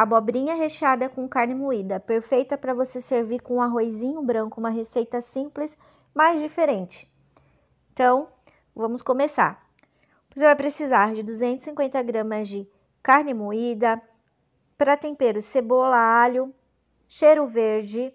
Abobrinha recheada com carne moída, perfeita para você servir com um arrozinho branco, uma receita simples, mas diferente. Então, vamos começar. Você vai precisar de 250 gramas de carne moída, para tempero cebola, alho, cheiro verde,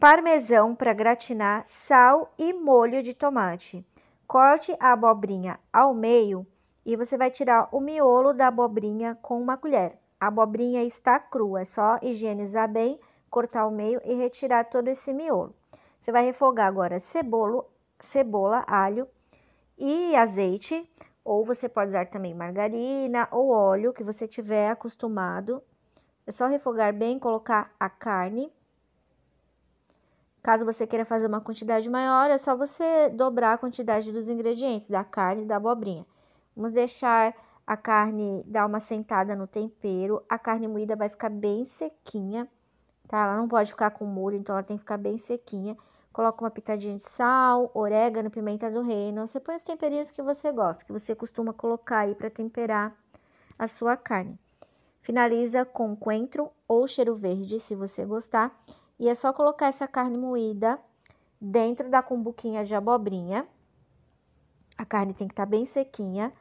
parmesão para gratinar, sal e molho de tomate. Corte a abobrinha ao meio e você vai tirar o miolo da abobrinha com uma colher. A abobrinha está crua, é só higienizar bem, cortar ao meio e retirar todo esse miolo. Você vai refogar agora cebolo, cebola, alho e azeite, ou você pode usar também margarina ou óleo que você tiver acostumado. É só refogar bem, colocar a carne. Caso você queira fazer uma quantidade maior, é só você dobrar a quantidade dos ingredientes, da carne e da abobrinha. Vamos deixar a carne dá uma sentada no tempero, a carne moída vai ficar bem sequinha, tá? Ela não pode ficar com molho, então ela tem que ficar bem sequinha. Coloca uma pitadinha de sal, orégano, pimenta do reino. Você põe os temperinhos que você gosta, que você costuma colocar aí para temperar a sua carne. Finaliza com coentro ou cheiro verde, se você gostar. E é só colocar essa carne moída dentro da cumbuquinha de abobrinha. A carne tem que estar tá bem sequinha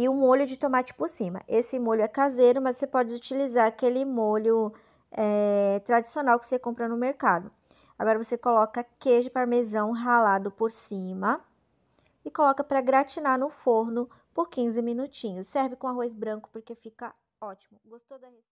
e um molho de tomate por cima. Esse molho é caseiro, mas você pode utilizar aquele molho é, tradicional que você compra no mercado. Agora você coloca queijo parmesão ralado por cima e coloca para gratinar no forno por 15 minutinhos. Serve com arroz branco porque fica ótimo. Gostou da receita?